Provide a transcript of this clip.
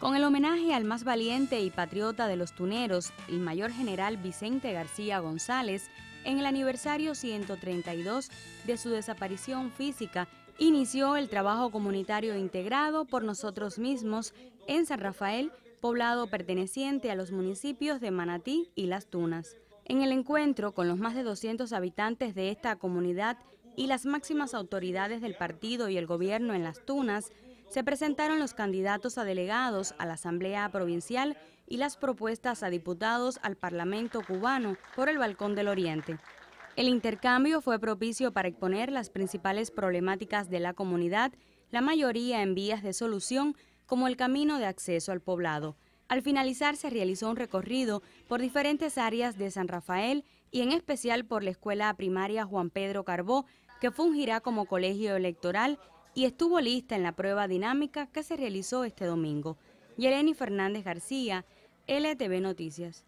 Con el homenaje al más valiente y patriota de los tuneros, el mayor general Vicente García González, en el aniversario 132 de su desaparición física, inició el trabajo comunitario integrado por nosotros mismos en San Rafael, poblado perteneciente a los municipios de Manatí y Las Tunas. En el encuentro con los más de 200 habitantes de esta comunidad y las máximas autoridades del partido y el gobierno en Las Tunas, se presentaron los candidatos a delegados a la Asamblea Provincial y las propuestas a diputados al Parlamento cubano por el Balcón del Oriente. El intercambio fue propicio para exponer las principales problemáticas de la comunidad, la mayoría en vías de solución, como el camino de acceso al poblado. Al finalizar se realizó un recorrido por diferentes áreas de San Rafael y en especial por la Escuela Primaria Juan Pedro Carbó, que fungirá como colegio electoral y estuvo lista en la prueba dinámica que se realizó este domingo. Yeleni Fernández García, LTV Noticias.